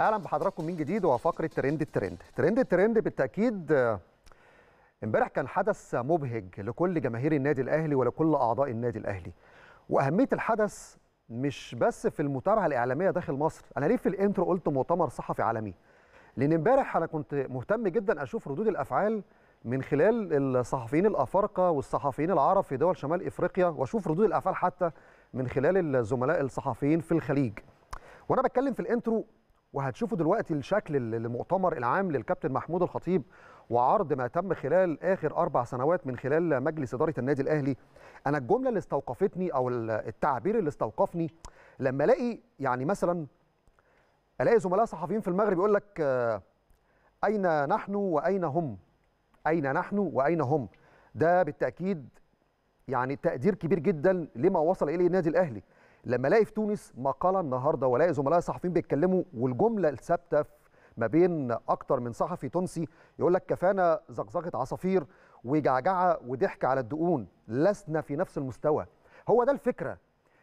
اهلا بحضراتكم من جديد وفقره ترند الترند ترند الترند بالتاكيد امبارح كان حدث مبهج لكل جماهير النادي الاهلي ولكل اعضاء النادي الاهلي واهميه الحدث مش بس في المتابعه الاعلاميه داخل مصر انا ليه في الانترو قلت مؤتمر صحفي عالمي لان امبارح انا كنت مهتم جدا اشوف ردود الافعال من خلال الصحفيين الافارقه والصحفيين العرب في دول شمال افريقيا واشوف ردود الافعال حتى من خلال الزملاء الصحفيين في الخليج وانا بتكلم في الانترو وهتشوفوا دلوقتي الشكل المؤتمر العام للكابتن محمود الخطيب وعرض ما تم خلال اخر اربع سنوات من خلال مجلس اداره النادي الاهلي انا الجمله اللي استوقفتني او التعبير اللي استوقفني لما الاقي يعني مثلا الاقي زملاء صحفيين في المغرب يقول لك آه، اين نحن واين هم اين نحن واين هم ده بالتاكيد يعني تقدير كبير جدا لما وصل اليه النادي الاهلي لما الاقي في تونس مقاله النهارده والاقي زملاء صحفيين بيتكلموا والجمله الثابته ما بين اكتر من صحفي تونسي يقول لك كفانا زقزقه عصافير وجعجعه وضحك على الدقون لسنا في نفس المستوى هو ده الفكره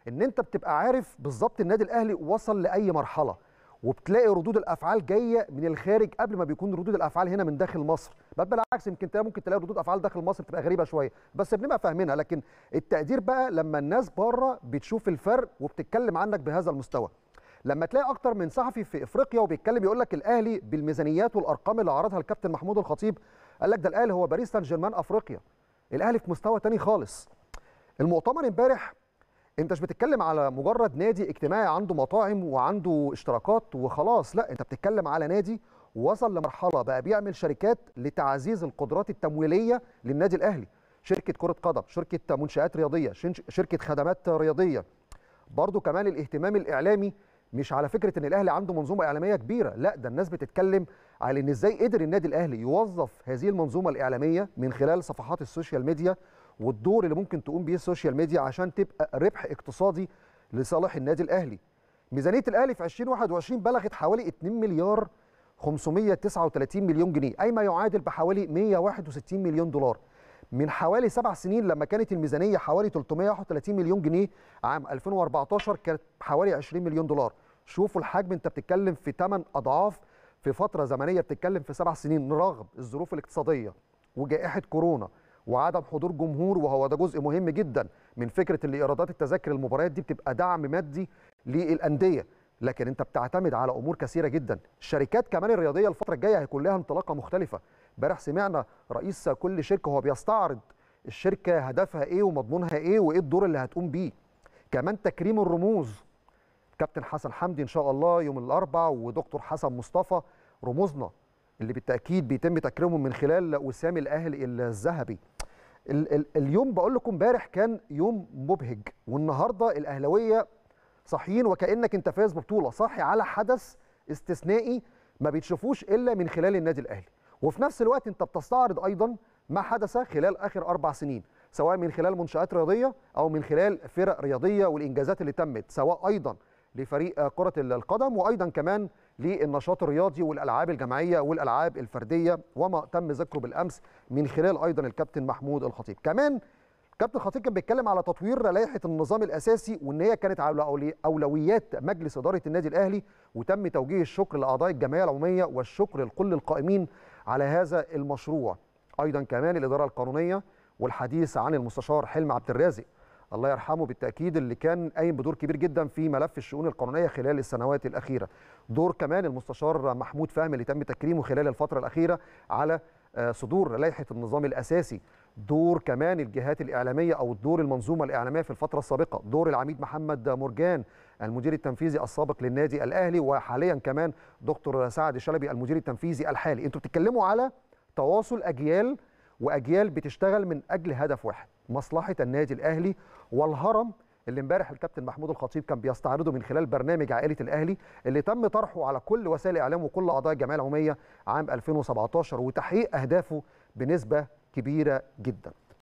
ان انت بتبقى عارف بالظبط النادي الاهلي وصل لاي مرحله وبتلاقي ردود الافعال جايه من الخارج قبل ما بيكون ردود الافعال هنا من داخل مصر بل بالعكس يمكن ممكن تلاقي ردود افعال داخل مصر بتبقى غريبه شويه بس بنبقى فاهمينها لكن التقدير بقى لما الناس بره بتشوف الفرق وبتتكلم عنك بهذا المستوى لما تلاقي اكتر من صحفي في افريقيا وبيتكلم يقول لك الاهلي بالميزانيات والارقام اللي عرضها الكابتن محمود الخطيب قال لك ده الاهلي هو باريس سان جيرمان افريقيا الاهلي في مستوى تاني خالص المؤتمر امبارح انت مش بتتكلم على مجرد نادي اجتماعي عنده مطاعم وعنده اشتراكات وخلاص لا انت بتتكلم على نادي وصل لمرحله بقى بيعمل شركات لتعزيز القدرات التمويليه للنادي الاهلي شركه كره قدم شركه منشات رياضيه شركه خدمات رياضيه برضو كمان الاهتمام الاعلامي مش على فكره ان الاهلي عنده منظومه اعلاميه كبيره لا ده الناس بتتكلم على ان ازاي قدر النادي الاهلي يوظف هذه المنظومه الاعلاميه من خلال صفحات السوشيال ميديا والدور اللي ممكن تقوم بيه السوشيال ميديا عشان تبقى ربح اقتصادي لصالح النادي الاهلي ميزانيه الاهلي في 2021 بلغت حوالي 2 مليار 539 مليون جنيه اي ما يعادل بحوالي 161 مليون دولار من حوالي سبع سنين لما كانت الميزانيه حوالي 331 مليون جنيه عام 2014 كانت حوالي 20 مليون دولار شوفوا الحجم انت بتتكلم في 8 اضعاف في فتره زمنيه بتتكلم في سبع سنين رغم الظروف الاقتصاديه وجائحه كورونا وعدم حضور جمهور وهو ده جزء مهم جدا من فكره اللي ايرادات التذاكر المباريات دي بتبقى دعم مادي للانديه لكن انت بتعتمد على امور كثيره جدا الشركات كمان الرياضيه الفتره الجايه هيكون لها انطلاقه مختلفه امبارح سمعنا رئيس كل شركه هو بيستعرض الشركه هدفها ايه ومضمونها ايه وايه الدور اللي هتقوم بيه كمان تكريم الرموز كابتن حسن حمدي ان شاء الله يوم الاربعاء ودكتور حسن مصطفى رموزنا اللي بالتاكيد بيتم تكريمهم من خلال وسام الاهلي الذهبي ال ال اليوم بقول لكم امبارح كان يوم مبهج والنهارده الاهلاويه صاحيين وكانك انت فايز ببطوله صاحي على حدث استثنائي ما بتشوفوش الا من خلال النادي الاهلي وفي نفس الوقت انت بتستعرض ايضا ما حدث خلال اخر اربع سنين سواء من خلال منشات رياضيه او من خلال فرق رياضيه والانجازات اللي تمت سواء ايضا لفريق كره القدم وايضا كمان للنشاط الرياضي والالعاب الجماعيه والالعاب الفرديه وما تم ذكره بالامس من خلال ايضا الكابتن محمود الخطيب كمان كابتن الخطيب كان بيتكلم على تطوير لائحه النظام الاساسي وان هي كانت على اولويات مجلس اداره النادي الاهلي وتم توجيه الشكر لاعضاء الجمعيه العموميه والشكر لكل القائمين على هذا المشروع ايضا كمان الاداره القانونيه والحديث عن المستشار حلم عبد الرازق الله يرحمه بالتاكيد اللي كان قايم بدور كبير جدا في ملف الشؤون القانونيه خلال السنوات الاخيره دور كمان المستشار محمود فهمي اللي تم تكريمه خلال الفتره الاخيره على آه، صدور لائحه النظام الاساسي دور كمان الجهات الاعلاميه او الدور المنظومه الاعلاميه في الفتره السابقه دور العميد محمد مرجان المدير التنفيذي السابق للنادي الاهلي وحاليا كمان دكتور سعد شلبي المدير التنفيذي الحالي انتوا بتتكلموا على تواصل اجيال واجيال بتشتغل من اجل هدف واحد مصلحه النادي الاهلي والهرم اللي امبارح الكابتن محمود الخطيب كان بيستعرضه من خلال برنامج عائله الاهلي اللي تم طرحه على كل وسائل الاعلام وكل اعضاء الجمعيه العموميه عام 2017 وتحقيق اهدافه بنسبه كبيره جدا